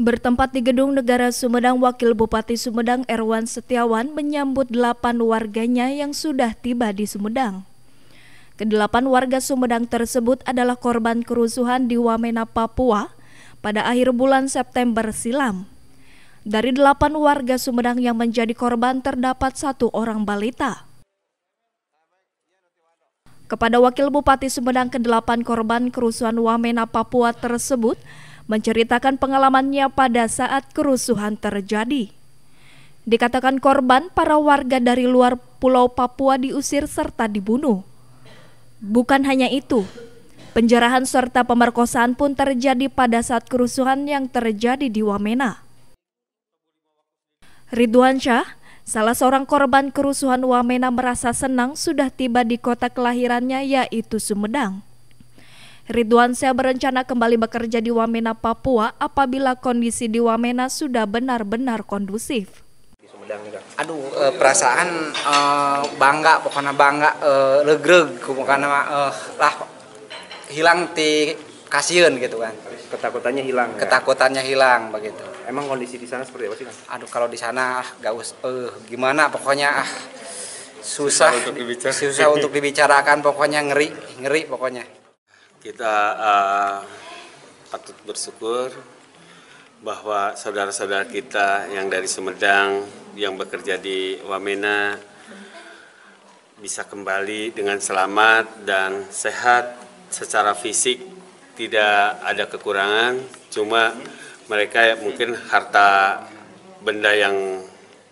Bertempat di Gedung Negara Sumedang, Wakil Bupati Sumedang Erwan Setiawan menyambut delapan warganya yang sudah tiba di Sumedang. Kedelapan warga Sumedang tersebut adalah korban kerusuhan di Wamena, Papua pada akhir bulan September silam. Dari delapan warga Sumedang yang menjadi korban terdapat satu orang balita. Kepada Wakil Bupati Sumedang kedelapan korban kerusuhan Wamena, Papua tersebut, menceritakan pengalamannya pada saat kerusuhan terjadi. Dikatakan korban para warga dari luar Pulau Papua diusir serta dibunuh. Bukan hanya itu, penjarahan serta pemerkosaan pun terjadi pada saat kerusuhan yang terjadi di Wamena. Ridwan Syah, Salah seorang korban kerusuhan Wamena merasa senang sudah tiba di kota kelahirannya yaitu Sumedang. Ridwan Syah berencana kembali bekerja di Wamena, Papua apabila kondisi di Wamena sudah benar-benar kondusif. Aduh, eh, perasaan uh, bangga, pokoknya bangga, uh, legreg, pokoknya uh, lah hilang di kasihan gitu kan. Ketakutannya hilang. Ya? Ketakutannya ya? hilang begitu. Emang kondisi di sana seperti apa sih kan? Aduh, kalau di sana ah, gak us, uh, gimana pokoknya uh, susah susah untuk, susah untuk dibicarakan pokoknya ngeri ngeri pokoknya. Kita uh, patut bersyukur bahwa saudara-saudara kita yang dari Sumedang yang bekerja di Wamena bisa kembali dengan selamat dan sehat secara fisik tidak ada kekurangan cuma mereka mungkin harta benda yang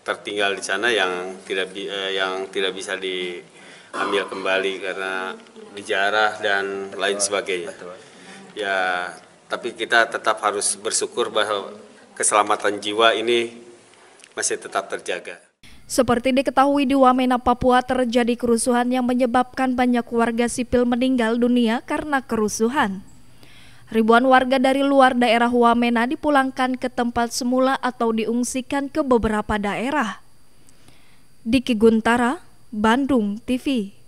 tertinggal di sana yang tidak eh, yang tidak bisa diambil kembali karena dijarah dan lain sebagainya. Ya, tapi kita tetap harus bersyukur bahwa keselamatan jiwa ini masih tetap terjaga. Seperti diketahui di Wamena, Papua terjadi kerusuhan yang menyebabkan banyak warga sipil meninggal dunia karena kerusuhan. Ribuan warga dari luar daerah Wamena dipulangkan ke tempat semula atau diungsikan ke beberapa daerah. Diki Guntara, Bandung TV.